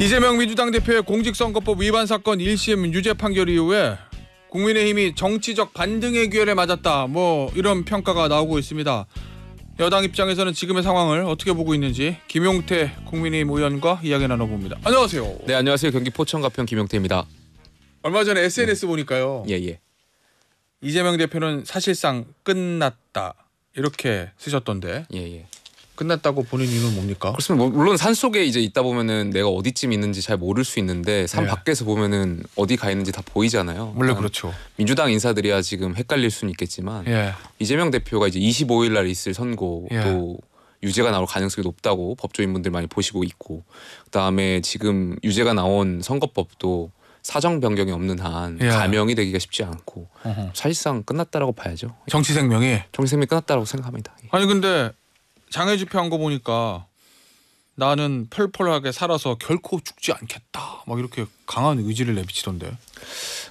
이재명 민주당 대표의 공직선거법 위반 사건 1심 유죄 판결 이후에 국민의힘이 정치적 반등의 기회를 맞았다. 뭐 이런 평가가 나오고 있습니다. 여당 입장에서는 지금의 상황을 어떻게 보고 있는지 김용태 국민의힘 의원과 이야기 나눠봅니다. 안녕하세요. 네, 안녕하세요. 경기 포천 가평 김용태입니다. 얼마 전에 SNS 보니까요. 예, 예. 이재명 대표는 사실상 끝났다. 이렇게 쓰셨던데. 예, 예. 끝났다고 보는 이유는 뭡니까? 그렇습니다. 뭐, 물론 산 속에 이제 있다 보면은 내가 어디쯤 있는지 잘 모를 수 있는데 산 네. 밖에서 보면은 어디 가 있는지 다 보이잖아요. 물론 그러니까 그렇죠. 민주당 인사들이야 지금 헷갈릴 수는 있겠지만 예. 이재명 대표가 이제 25일 날 있을 선고 예. 유죄가 나올 가능성이 높다고 법조인분들 많이 보시고 있고 그다음에 지금 유죄가 나온 선거법도 사정 변경이 없는 한 예. 가명이 되기가 쉽지 않고 어허. 사실상 끝났다라고 봐야죠. 정치 생명이 정치 생명이 끝났다라고 생각합니다. 예. 아니 근데 장애 집회한 거 보니까 나는 펄펄하게 살아서 결코 죽지 않겠다. 막 이렇게 강한 의지를 내비치던데.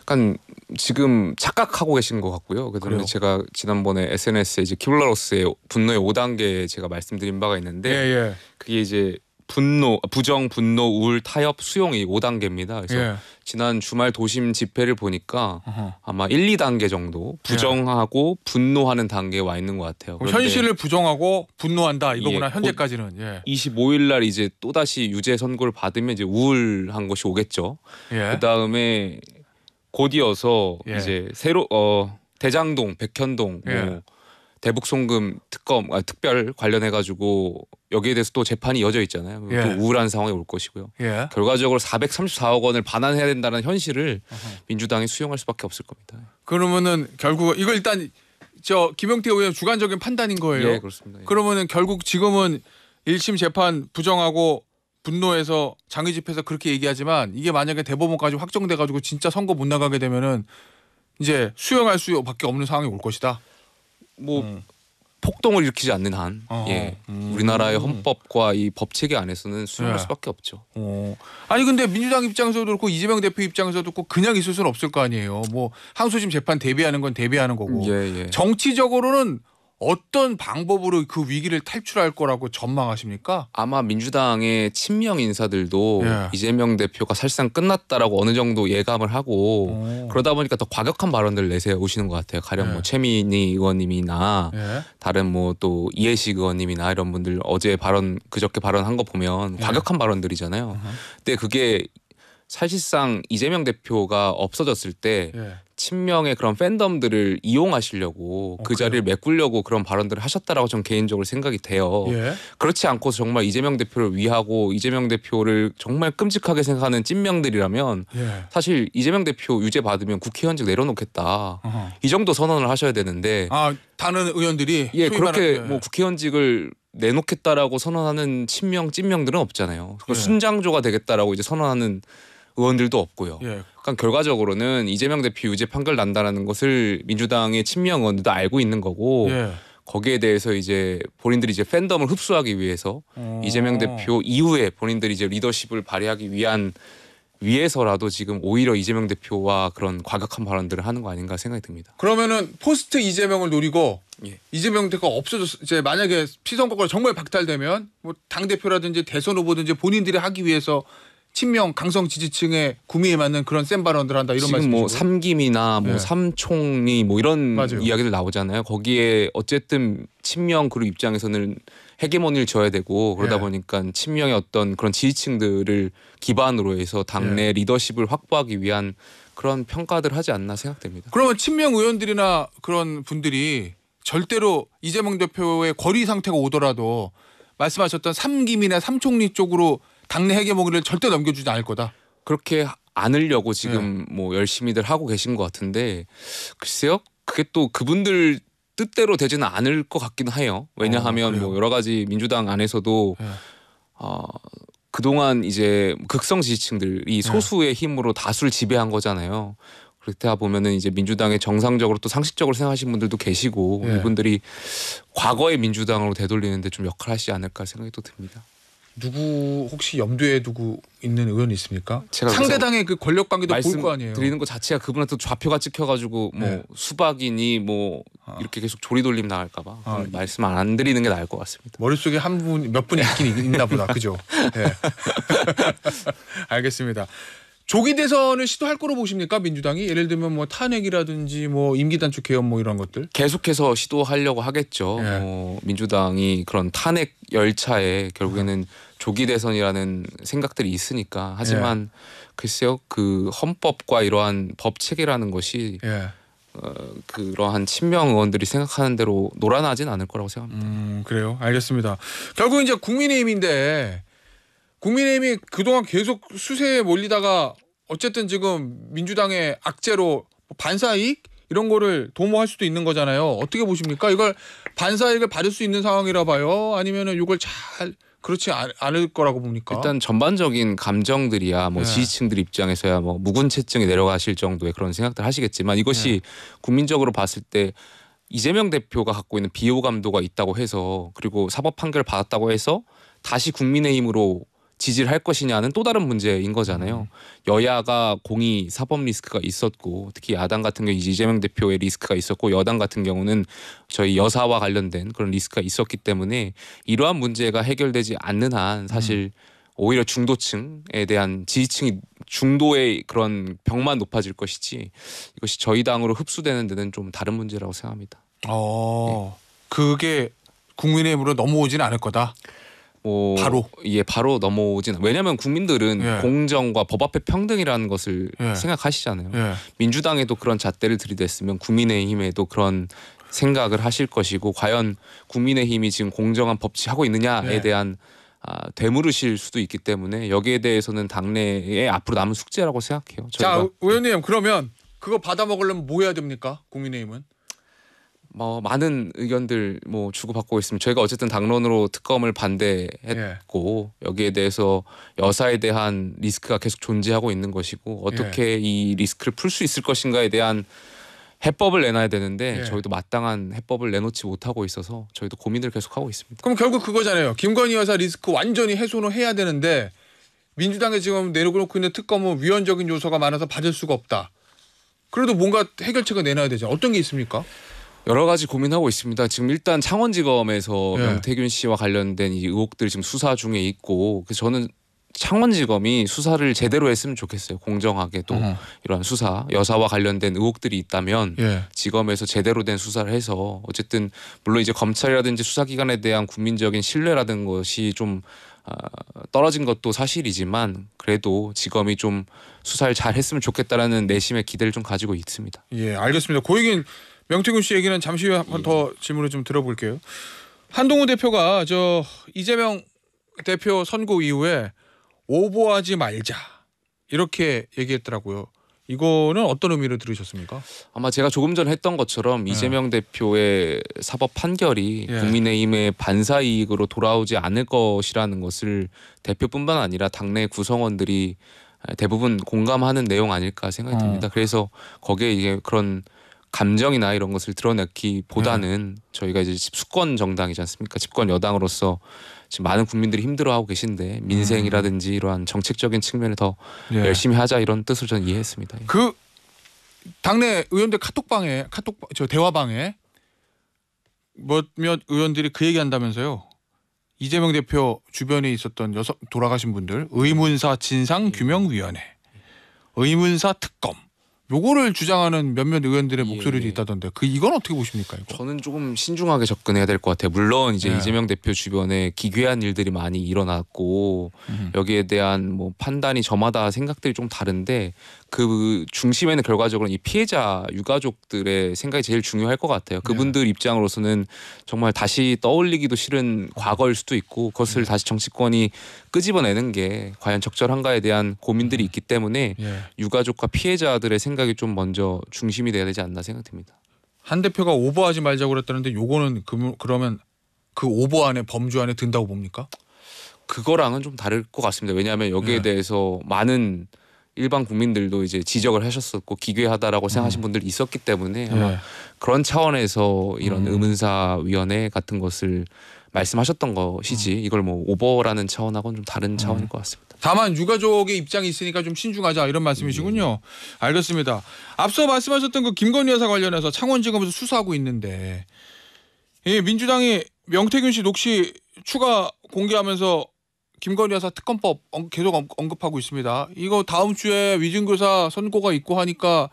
약간 지금 착각하고 계신 것 같고요. 그다음에 래요 제가 지난번에 SNS에 이제 키블라로스의 분노의 5단계 제가 말씀드린 바가 있는데 예, 예. 그게 이제 분노, 부정, 분노, 우울, 타협, 수용이 5단계입니다. 그래서 예. 지난 주말 도심 집회를 보니까 어허. 아마 1, 2단계 정도 예. 부정하고 예. 분노하는 단계에 와 있는 것 같아요. 현실을 부정하고 분노한다 이거구나 예, 현재까지는. 예. 25일 날 이제 또 다시 유죄 선고를 받으면 이제 우울한 것이 오겠죠. 예. 그 다음에 곧이어서 예. 이제 새로 어 대장동, 백현동 뭐 대북 송금 특검 아, 특별 관련해 가지고 여기에 대해서 또 재판이 이어져 있잖아요. 예. 또 우울한 상황이 올 것이고요. 예. 결과적으로 434억 원을 반환해야 된다는 현실을 어허. 민주당이 수용할 수밖에 없을 겁니다. 그러면은 결국 이거 일단 저김영태 의원 주관적인 판단인 거예요. 예, 그렇습니다. 예. 그러면은 결국 지금은 일심 재판 부정하고 분노해서 장애 집회에서 그렇게 얘기하지만 이게 만약에 대법원까지 확정돼 가지고 진짜 선거 못 나가게 되면은 이제 수용할 수밖에 없는 상황이 올 것이다. 뭐 음. 폭동을 일으키지 않는 한 어. 예. 음. 우리나라의 헌법과 이 법체계 안에서는 수용할 네. 수밖에 없죠. 어. 아니 근데 민주당 입장에서도 그렇고 이재명 대표 입장에서도 그렇고 그냥 있을 수는 없을 거 아니에요. 뭐 항소심 재판 대비하는 건 대비하는 거고 음, 예, 예. 정치적으로는 어떤 방법으로 그 위기를 탈출할 거라고 전망하십니까? 아마 민주당의 친명 인사들도 예. 이재명 대표가 사실상 끝났다라고 어느 정도 예감을 하고 오. 어. 그러다 보니까 더 과격한 발언들을 내세우시는 것 같아요. 가령 뭐 예. 뭐 최민희 의원님이나 예. 다른 뭐 또 이해식 의원님이나 이런 분들 어제 발언 그저께 발언한 거 보면 예. 과격한 발언들이잖아요. 음. 근데 그게 사실상 이재명 대표가 없어졌을 때 예. 친명의 그런 팬덤들을 이용하시려고 어, 그 자리를 메꾸려고 그런 발언들을 하셨다라고 저는 개인적으로 생각이 돼요. 예. 그렇지 않고 정말 이재명 대표를 위하고 이재명 대표를 정말 끔찍하게 생각하는 찐명들이라면 예. 사실 이재명 대표 유죄 받으면 국회의원직 내려놓겠다 어허. 이 정도 선언을 하셔야 되는데 아 다른 의원들이 예 그렇게 예. 뭐 국회의원직을 내놓겠다라고 선언하는 친명 찐명들은 없잖아요. 예. 순장조가 되겠다라고 이제 선언하는 의원들도 없고요. 예. 그러니까 결과적으로는 이재명 대표 유죄 판결 난다라는 것을 민주당의 친명 의원들도 알고 있는 거고 예. 거기에 대해서 이제 본인들이 이제 팬덤을 흡수하기 위해서 오. 어. 이재명 대표 이후에 본인들이 이제 리더십을 발휘하기 위한 위해서라도 지금 오히려 이재명 대표와 그런 과격한 발언들을 하는 거 아닌가 생각이 듭니다. 그러면은 포스트 이재명을 노리고 예. 이재명 대표가 없어졌 이제 만약에 피선거가 정말 박탈되면 뭐 당 대표라든지 대선 후보든지 본인들이 하기 위해서 친명 강성 지지층의 구미에 맞는 그런 센 발언들 한다 이런 말씀. 뭐 삼김이나 뭐 네. 삼총리 뭐 이런 맞아요. 이야기들 나오잖아요. 거기에 어쨌든 친명 그룹 입장에서는 헤게모니를 져야 되고 그러다 네. 보니까 친명의 어떤 그런 지지층들을 기반으로 해서 당내 네. 리더십을 확보하기 위한 그런 평가들 하지 않나 생각됩니다. 그러면 친명 의원들이나 그런 분들이 절대로 이재명 대표의 거리 상태가 오더라도 말씀하셨던 삼김이나 삼총리 쪽으로 당내 해계목을 절대 넘겨주지 않을 거다. 그렇게 안으려고 네. 지금 네. 뭐 열심히들 하고 계신 것 같은데 글쎄요 그게 또 그분들 뜻대로 되지는 않을 것 같긴 해요. 왜냐하면 어, 뭐 여러 가지 민주당 안에서도 네. 어, 그동안 이제 극성 지지층들이 네. 소수의 힘으로 다수를 지배한 거잖아요. 그렇다 보면은 이제 민주당에 정상적으로 또 상식적으로 생각하시는 분들도 계시고 네. 이분들이 과거의 민주당으로 되돌리는데 좀 역할하시지 않을까 생각이 또 듭니다. 누구 혹시 염두에 두고 있는 의원 있습니까? 제가 상대당의 그 권력 관계도 볼 거 아니에요. 드리는 것 자체가 그분한테 좌표가 찍혀가지고 뭐 네. 수박이니 뭐 아. 이렇게 계속 조리돌림 나갈까봐 아. 예. 말씀 안 드리는 게 나을 것 같습니다. 머릿속에 한 분 몇 분이 있긴 있나 보다, 그죠? 네. 알겠습니다. 조기 대선을 시도할 거로 보십니까 민주당이 예를 들면 뭐 탄핵이라든지 뭐 임기 단축 개헌 뭐 이런 것들 계속해서 시도하려고 하겠죠. 예. 어, 민주당이 그런 탄핵 열차에 결국에는 조기 대선이라는 생각들이 있으니까 하지만 예. 글쎄요 그 헌법과 이러한 법 체계라는 것이 예. 어, 그러한 친명 의원들이 생각하는 대로 놀아나진 않을 거라고 생각합니다. 음, 그래요. 알겠습니다. 결국 이제 국민의힘인데 국민의힘이 그동안 계속 수세에 몰리다가 어쨌든 지금 민주당의 악재로 뭐 반사익 이런 거를 도모할 수도 있는 거잖아요. 어떻게 보십니까? 이걸 반사익을 받을 수 있는 상황이라 봐요. 아니면은 이걸 잘 그렇지 않을 거라고 봅니까? 일단 전반적인 감정들이야 뭐 네. 지지층들 입장에서야 뭐 묵은 채증이 내려가실 정도의 그런 생각들 하시겠지만 이것이 네. 국민적으로 봤을 때 이재명 대표가 갖고 있는 비호감도가 있다고 해서 그리고 사법 판결을 받았다고 해서 다시 국민의힘으로 지지를 할 것이냐는 또 다른 문제인 거잖아요. 음. 여야가 공이 사법 리스크가 있었고 특히 야당 같은 경우 이재명 대표의 리스크가 있었고 여당 같은 경우는 저희 여사와 관련된 그런 리스크가 있었기 때문에 이러한 문제가 해결되지 않는 한 사실 음. 오히려 중도층에 대한 지지층이 중도의 그런 벽만 높아질 것이지 이것이 저희 당으로 흡수되는 데는 좀 다른 문제라고 생각합니다. 어, 네. 그게 국민의힘으로 넘어오지는 않을 거다. 어, 바로 예 바로 넘어오진 왜냐하면 국민들은 예. 공정과 법 앞에 평등이라는 것을 예. 생각하시잖아요. 예. 민주당에도 그런 잣대를 들이댔으면 국민의힘에도 그런 생각을 하실 것이고 과연 국민의힘이 지금 공정한 법치 하고 있느냐에 예. 대한 아, 되물으실 수도 있기 때문에 여기에 대해서는 당내에 앞으로 남은 숙제라고 생각해요. 저희가. 자 의원님 그러면 그거 받아 먹으려면 뭐 해야 됩니까? 국민의힘은? 뭐 많은 의견들 뭐 주고받고 있습니다. 저희가 어쨌든 당론으로 특검을 반대했고 예. 여기에 대해서 여사에 대한 리스크가 계속 존재하고 있는 것이고 어떻게 예. 이 리스크를 풀 수 있을 것인가에 대한 해법을 내놔야 되는데 예. 저희도 마땅한 해법을 내놓지 못하고 있어서 저희도 고민을 계속하고 있습니다. 그럼 결국 그거잖아요. 김건희 여사 리스크 완전히 해소는 해야 되는데 민주당에 지금 내놓고 있는 특검은 위헌적인 요소가 많아서 받을 수가 없다. 그래도 뭔가 해결책을 내놔야 되죠. 어떤 게 있습니까? 여러 가지 고민하고 있습니다. 지금 일단 창원지검에서 예. 명태균 씨와 관련된 이 의혹들이 지금 수사 중에 있고 그래서 저는 창원지검이 수사를 제대로 했으면 좋겠어요. 공정하게 도 음. 이러한 수사 여사와 관련된 의혹들이 있다면 예. 지검에서 제대로 된 수사를 해서 어쨌든 물론 이제 검찰이라든지 수사기관에 대한 국민적인 신뢰라든 것이 좀 아, 떨어진 것도 사실이지만 그래도 지검이 좀 수사를 잘 했으면 좋겠다라는 내심의 기대를 좀 가지고 있습니다. 예, 알겠습니다. 고익인 명태균 씨 얘기는 잠시 후에 한번 예. 더 질문을 좀 들어볼게요. 한동우 대표가 저 이재명 대표 선고 이후에 오보하지 말자 이렇게 얘기했더라고요. 이거는 어떤 의미로 들으셨습니까? 아마 제가 조금 전 했던 것처럼 예. 이재명 대표의 사법 판결이 예. 국민의힘의 반사 이익으로 돌아오지 않을 것이라는 것을 대표뿐만 아니라 당내 구성원들이 대부분 공감하는 내용 아닐까 생각이 아. 듭니다. 어. 그래서 거기에 이제 그런 감정이나 이런 것을 드러내기보다는 네. 저희가 이제 집권 정당이지 않습니까? 집권 여당으로서 지금 많은 국민들이 힘들어하고 계신데 민생이라든지 음. 이러한 정책적인 측면을더 예. 열심히 하자 이런 뜻을 저는 이해했습니다. 예. 그 당내 의원들 카톡방에 카톡 저 대화방에 몇몇 의원들이 그 얘기한다면서요. 이재명 대표 주변에 있었던 여섯 돌아가신 분들 의문사 진상 규명 위원회, 의문사 특검 요거를 주장하는 몇몇 의원들의 예, 목소리도 예. 있다던데 그 이건 어떻게 보십니까? 이거? 저는 조금 신중하게 접근해야 될 것 같아요. 물론 이제 예. 이재명 대표 주변에 기괴한 일들이 많이 일어났고 음. 여기에 대한 뭐 판단이 저마다 생각들이 좀 다른데 그 중심에는 결과적으로 이 피해자 유가족들의 생각이 제일 중요할 것 같아요. 네. 그분들 예. 입장으로서는 정말 다시 떠올리기도 싫은 과거일 수도 있고 그것을 음. 다시 정치권이 끄집어내는 게 과연 적절한가에 대한 고민들이 음. 있기 때문에 예. 유가족과 피해자들의 생각 생각이 좀 먼저 중심이 돼야 되지 않나 생각됩니다. 한 대표가 오버하지 말자고 그랬다는데 요거는 그, 그러면 그 오버 안에 범주 안에 든다고 봅니까? 그거랑은 좀 다를 것 같습니다. 왜냐하면 여기에 네. 대해서 많은 일반 국민들도 이제 지적을 하셨었고 기괴하다라고 생각하신 음. 분들 있었기 때문에 아마 네. 그런 차원에서 이런 음. 의문사 위원회 같은 것을 말씀하셨던 것이지 음. 이걸 뭐 오버라는 차원하고는 좀 다른 음. 차원일 것 같습니다. 다만 유가족의 입장이 있으니까 좀 신중하자 이런 말씀이시군요. 음. 알겠습니다. 앞서 말씀하셨던 그 김건희 여사 관련해서 창원지검에서 수사하고 있는데 예, 민주당이 명태균 씨 녹취 추가 공개하면서 김건희 여사 특검법 계속 언급하고 있습니다. 이거 다음 주에 위증교사 선고가 있고 하니까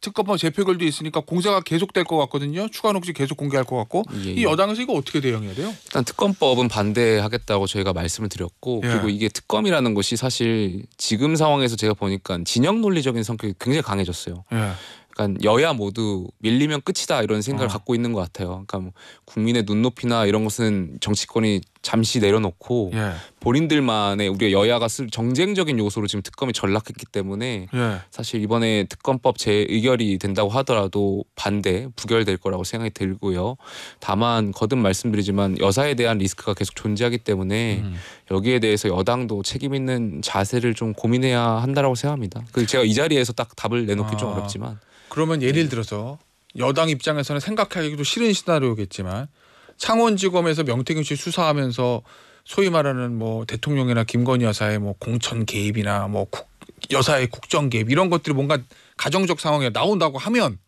특검법 재표결도 있으니까 공세가 계속될 것 같거든요. 추가 녹지 계속 공개할 것 같고 예, 예. 이 여당에서 이거 어떻게 대응해야 돼요? 일단 특검법은 반대하겠다고 저희가 말씀을 드렸고 예. 그리고 이게 특검이라는 것이 사실 지금 상황에서 제가 보니까 진영 논리적인 성격이 굉장히 강해졌어요. 예. 그러니까 여야 모두 밀리면 끝이다 이런 생각을 어. 갖고 있는 것 같아요. 그러니까 뭐 국민의 눈높이나 이런 것은 정치권이 잠시 내려놓고 예. 본인들만의 우리 여야가 쓸 정쟁적인 요소로 지금 특검이 전락했기 때문에 예. 사실 이번에 특검법 재의결이 된다고 하더라도 반대 부결될 거라고 생각이 들고요. 다만 거듭 말씀드리지만 여사에 대한 리스크가 계속 존재하기 때문에 음. 여기에 대해서 여당도 책임 있는 자세를 좀 고민해야 한다라고 생각합니다. 그 제가 이 자리에서 딱 답을 내놓기 아, 좀 어렵지만 그러면 예를 네. 들어서 여당 입장에서는 생각하기도 싫은 시나리오겠지만 창원지검에서 명태균 씨 수사하면서 소위 말하는 뭐 대통령이나 김건희 여사의 뭐 공천 개입이나 뭐 국, 여사의 국정 개입 이런 것들이 뭔가 가정적 상황에 나온다고 하면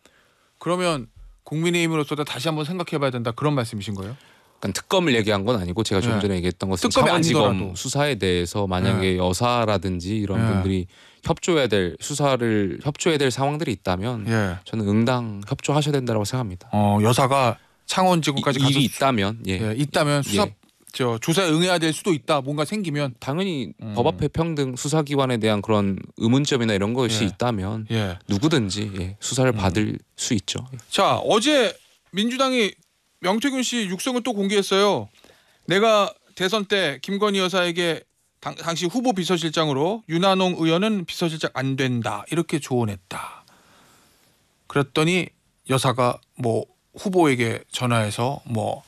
그러면 국민의힘으로서 다시 한번 생각해봐야 된다 그런 말씀이신 거예요? 그러 특검을 얘기한 건 아니고 제가 좀 네. 전에 얘기했던 것은 창원지검 아니더라도. 수사에 대해서 만약에 네. 여사라든지 이런 네. 분들이 협조해야 될 수사를 협조해야 될 상황들이 있다면 예. 저는 응당 협조하셔야 된다고 생각합니다. 어, 여사가 창원 지구까지 이, 일이 있다면 예. 예, 있다면 예. 수사 예. 저 조사에 응해야 될 수도 있다. 뭔가 생기면 당연히 음. 법 앞에 평등 수사기관에 대한 그런 의문점이나 이런 것이 예. 있다면 예. 누구든지 예, 수사를 음. 받을 수 있죠. 예. 자 어제 민주당이 명태균 씨 육성을 또 공개했어요. 내가 대선 때 김건희 여사에게 당, 당시 후보 비서실장으로 윤한홍 의원은 비서실장 안 된다 이렇게 조언했다. 그랬더니 여사가 뭐 후보에게 전화해서 뭐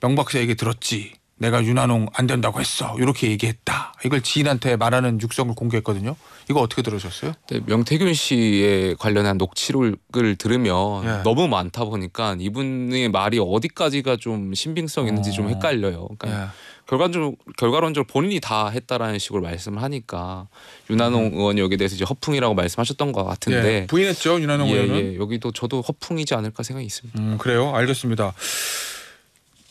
명박사에게 들었지. 내가 윤한홍 안 된다고 했어. 이렇게 얘기했다. 이걸 지인한테 말하는 육성을 공개했거든요. 이거 어떻게 들으셨어요? 네, 명태균 씨에 관련한 녹취록을 들으면 예. 너무 많다 보니까 이분의 말이 어디까지가 좀 신빙성 있는지 어. 좀 헷갈려요. 그러니까 예. 결과적으로 결과론적으로 본인이 다 했다라는 식으로 말씀을 하니까 윤한홍 음. 의원이 여기에 대해서 이제 허풍이라고 말씀하셨던 것 같은데 예, 부인했죠 윤한홍 예, 의원은 예, 여기도 저도 허풍이지 않을까 생각이 있습니다. 음, 그래요, 알겠습니다.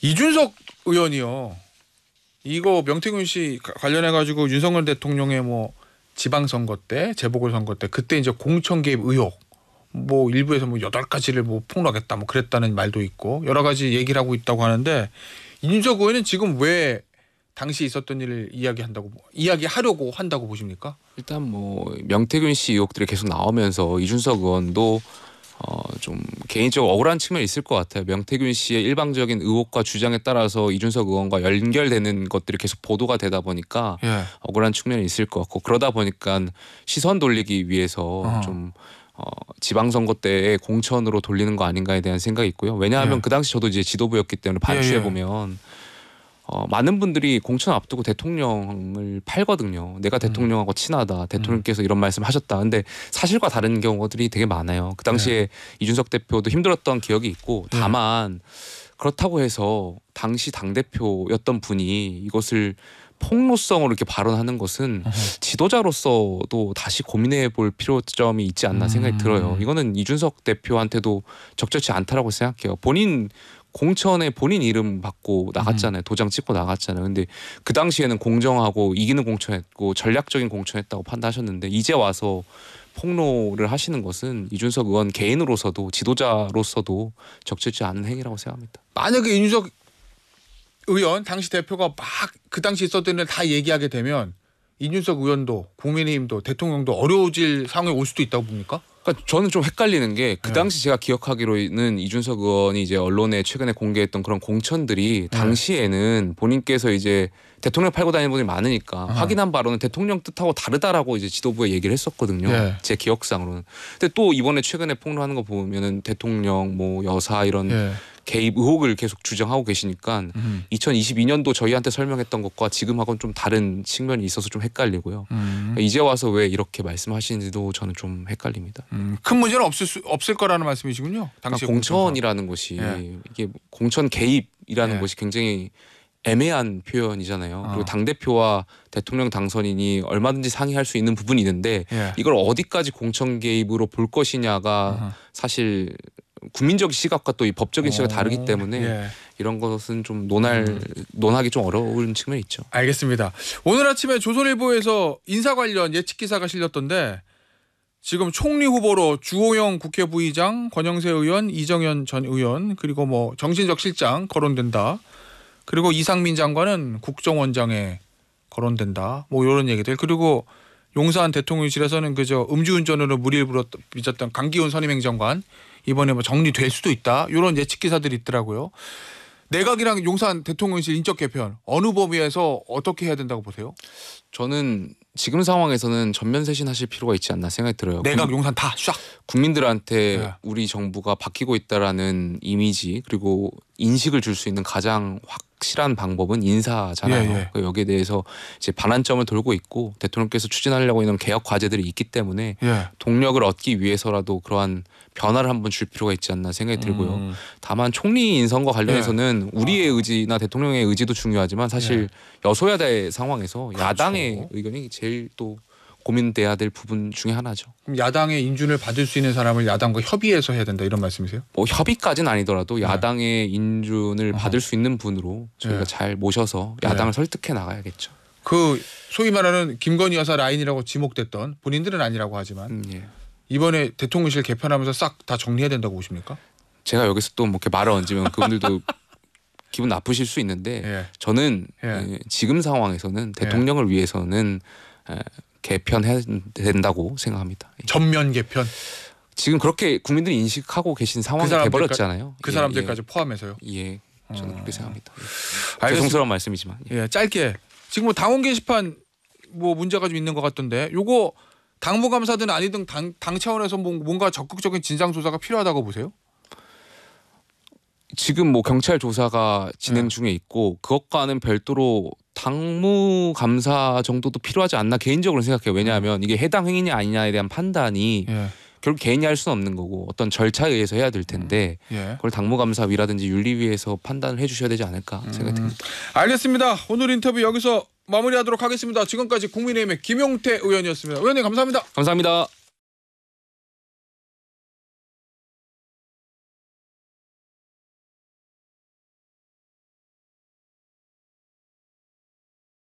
이준석 의원이요. 이거 명태균 씨 관련해 가지고 윤석열 대통령의 뭐 지방선거 때 재보궐선거 때 그때 이제 공천 개입 의혹 뭐 일부에서 뭐 여덟 가지를 뭐 폭로하겠다 뭐 그랬다는 말도 있고 여러 가지 얘기를 하고 있다고 하는데 이준석 의원은 지금 왜 당시 있었던 일을 이야기한다고 이야기하려고 한다고 보십니까? 일단 뭐 명태균 씨 의혹들이 계속 나오면서 이준석 의원도 어좀 개인적으로 억울한 측면이 있을 것 같아요. 명태균 씨의 일방적인 의혹과 주장에 따라서 이준석 의원과 연결되는 것들이 계속 보도가 되다 보니까 예. 억울한 측면이 있을 것 같고 그러다 보니까 시선 돌리기 위해서 어. 좀 어, 지방선거 때에 공천으로 돌리는 거 아닌가에 대한 생각이 있고요. 왜냐하면 예. 그 당시 저도 이제 지도부였기 때문에 반추해 예, 예. 보면 어, 많은 분들이 공천 앞두고 대통령을 팔거든요. 내가 음. 대통령하고 음. 친하다. 대통령께서 음. 이런 말씀하셨다. 근데 사실과 다른 경우들이 되게 많아요. 그 당시에 네. 이준석 대표도 힘들었던 기억이 있고 다만 네. 그렇다고 해서 당시 당 대표였던 분이 이것을 폭로성으로 이렇게 발언하는 것은 음. 지도자로서도 다시 고민해 볼 필요점이 있지 않나 생각이 들어요. 음. 이거는 이준석 대표한테도 적절치 않다라고 생각해요. 본인 공천에 본인 이름 받고 나갔잖아요. 음. 도장 찍고 나갔잖아요. 근데 그 당시에는 공정하고 이기는 공천했고 전략적인 공천했다고 판단하셨는데 이제 와서 폭로를 하시는 것은 이준석 의원 개인으로서도 지도자로서도 적절치 않은 행위라고 생각합니다. 만약에 이준석 의원 당시 대표가 막 그 당시 있었던 일다 얘기하게 되면 이준석 의원도 국민의힘도 대통령도 어려워질 상황에 올 수도 있다고 봅니까? 그러니까 저는 좀 헷갈리는 게그 네. 당시 제가 기억하기로는 이준석 의원이 이제 언론에 최근에 공개했던 그런 공천들이 네. 당시에는 본인께서 이제 대통령 팔고 다니는 분이 많으니까 네. 확인한 바로는 대통령 뜻하고 다르다라고 이제 지도부에 얘기를 했었거든요. 네. 제 기억상으로는. 근데 또 이번에 최근에 폭로하는 거 보면은 대통령 뭐 여사 이런 네. 개입 의혹을 계속 주장하고 계시니까 음. 2022년도 저희한테 설명했던 것과 지금하고는 좀 다른 측면이 있어서 좀 헷갈리고요. 음. 그러니까 이제 와서 왜 이렇게 말씀하시는지도 저는 좀 헷갈립니다. 음. 큰 문제는 없을 수, 없을 거라는 말씀이시군요. 그러니까 당시 그러니까 공천이라는 것이 예. 이게 공천 개입이라는 예. 것이 굉장히 애매한 표현이잖아요. 어. 그리고 당 대표와 대통령 당선인이 얼마든지 상의할 수 있는 부분이 있는데 예. 이걸 어디까지 공천 개입으로 볼 것이냐가 어. 사실 국민적 시각과 또 이 법적인 시각 이 어, 다르기 때문에 예. 이런 것은 좀 논할 음. 논하기 좀 어려운 측면이 있죠. 알겠습니다. 오늘 아침에 조선일보에서 인사 관련 예측 기사가 실렸던데 지금 총리 후보로 주호영 국회 부의장, 권영세 의원, 이정현 전 의원 그리고 뭐 정신적 실장 거론된다. 그리고 이상민 장관은 국정원장에 거론된다. 뭐 이런 얘기들 그리고 용산 대통령실에서는 그저 음주운전으로 무리를 빚었던 강기훈 선임행정관 이번에 뭐 정리될 수도 있다 이런 예측 기사들이 있더라고요. 내각이랑 용산 대통령실 인적 개편 어느 범위에서 어떻게 해야 된다고 보세요? 저는 지금 상황에서는 전면 쇄신하실 필요가 있지 않나 생각이 들어요. 내각 용산 다 샥. 국민들한테 네. 우리 정부가 바뀌고 있다라는 이미지 그리고 인식을 줄 수 있는 가장 확 확실한 방법은 인사잖아요. 예, 예. 그 여기에 대해서 이제 반환점을 돌고 있고 대통령께서 추진하려고 있는 개혁 과제들이 있기 때문에 예. 동력을 얻기 위해서라도 그러한 변화를 한번 줄 필요가 있지 않나 생각이 들고요. 음. 다만 총리 인선과 관련해서는 예. 우리의 의지나 대통령의 의지도 중요하지만 사실 예. 여소야대 상황에서 그렇죠. 야당의 의견이 제일 또 고민돼야 될 부분 중에 하나죠. 그럼 야당의 인준을 받을 수 있는 사람을 야당과 협의해서 해야 된다 이런 말씀이세요? 뭐 협의까지는 아니더라도 네. 야당의 인준을 어허. 음. 받을 수 있는 분으로 저희가 네. 잘 모셔서 네. 야당을 네. 설득해 나가야겠죠. 그 소위 말하는 김건희 여사 라인이라고 지목됐던 본인들은 아니라고 하지만 음, 예. 이번에 대통령실 개편하면서 싹 다 정리해야 된다고 보십니까? 제가 여기서 또 뭐 이렇게 말을 얹으면 그분들도 기분 나쁘실 수 있는데 예. 저는 예. 예 지금 상황에서는 예. 대통령을 위해서는 개편해야 된다고 생각합니다. 전면 개편. 지금 그렇게 국민들이 인식하고 계신 그 상황이 돼버렸잖아요. 그 사람들까지 예, 예. 포함해서요. 예, 저는 음. 그렇게 생각합니다. 예. 알겠습니다. 죄송스러운 말씀이지만. 예. 예, 짧게 지금 뭐 당원 게시판 뭐 문제가 좀 있는 것 같던데 요거 당무 감사든 아니든 당, 당 차원에서 뭔가 적극적인 진상 조사가 필요하다고 보세요? 지금 뭐 경찰 조사가 진행 네. 중에 있고 그것과는 별도로 당무 감사 정도도 필요하지 않나 개인적으로 생각해요. 왜냐하면 이게 해당 행위냐 아니냐에 대한 판단이 예. 결국 개인이 할 수는 없는 거고 어떤 절차에 의해서 해야 될 텐데 음. 예. 그걸 당무감사위라든지 윤리위에서 판단을 해주셔야 되지 않을까 음. 생각이 듭니다. 음. 알겠습니다. 오늘 인터뷰 여기서 마무리하도록 하겠습니다. 지금까지 국민의힘의 김용태 의원이었습니다. 의원님 감사합니다. 감사합니다.